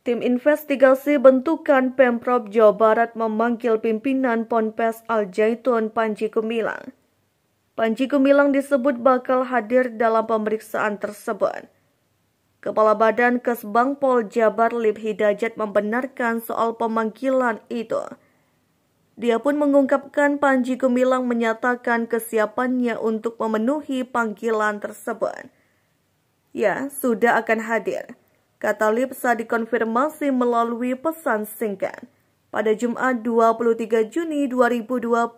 Tim investigasi bentukan Pemprov Jawa Barat memanggil pimpinan Ponpes Al Jaitun Panji Gumilang. Panji Gumilang disebut bakal hadir dalam pemeriksaan tersebut. Kepala Badan Kesbang Pol Jabar Lip Hidayat membenarkan soal pemanggilan itu. Dia pun mengungkapkan Panji Gumilang menyatakan kesiapannya untuk memenuhi panggilan tersebut. Ya, sudah akan hadir. Kata Lipsa dikonfirmasi melalui pesan singkat pada Jumat 23 Juni 2023.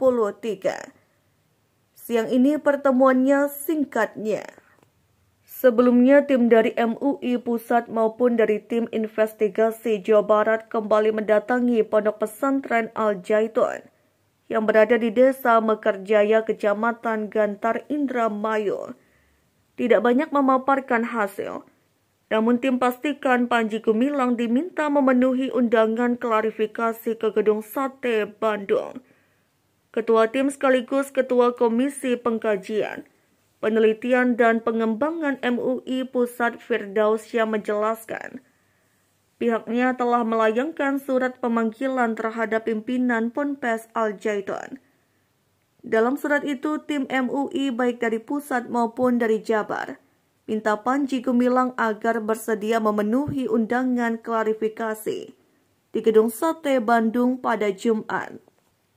Siang ini pertemuannya singkatnya. Sebelumnya, tim dari MUI Pusat maupun dari tim investigasi Jawa Barat kembali mendatangi Pondok Pesantren Al-Jaitun yang berada di Desa Mekerjaya, Kecamatan Gantar Indramayu. Tidak banyak memaparkan hasil, namun tim pastikan Panji Gumilang diminta memenuhi undangan klarifikasi ke Gedung Sate Bandung. Ketua tim sekaligus Ketua Komisi Pengkajian, Penelitian dan Pengembangan MUI Pusat yang menjelaskan, pihaknya telah melayangkan surat pemanggilan terhadap pimpinan Ponpes Al-Jaitun. Dalam surat itu, tim MUI baik dari pusat maupun dari Jabar minta Panji Gumilang agar bersedia memenuhi undangan klarifikasi di Gedung Sate Bandung pada Jumat.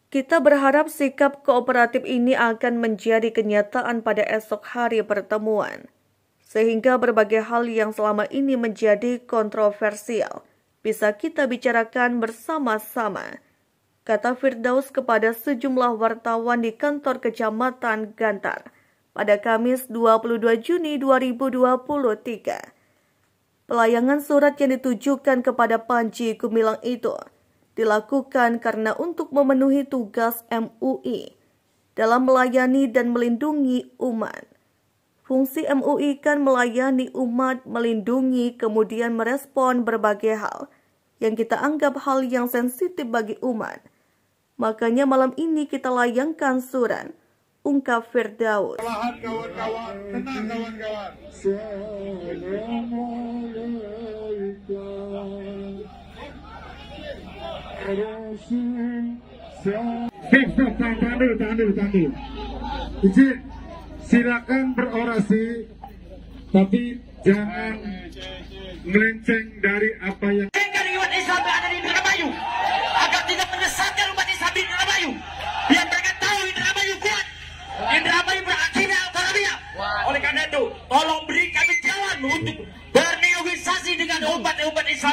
Kita berharap sikap kooperatif ini akan menjadi kenyataan pada esok hari pertemuan, sehingga berbagai hal yang selama ini menjadi kontroversial bisa kita bicarakan bersama-sama, kata Firdaus kepada sejumlah wartawan di kantor kecamatan Gantar pada Kamis 22 Juni 2023. Pelayangan surat yang ditujukan kepada Panji Gumilang itu dilakukan karena untuk memenuhi tugas MUI dalam melayani dan melindungi umat. Fungsi MUI kan melayani umat, melindungi, kemudian merespon berbagai hal yang kita anggap hal yang sensitif bagi umat. Makanya malam ini kita layangkan surat ungkap Firdaus. Stop, stop, tahan dulu, tahan dulu, tahan dulu. Izin, silakan berorasi, tapi jangan melenceng dari apa yang... tolong beri kami jalan untuk berniobisasi dengan obat-obat Islam.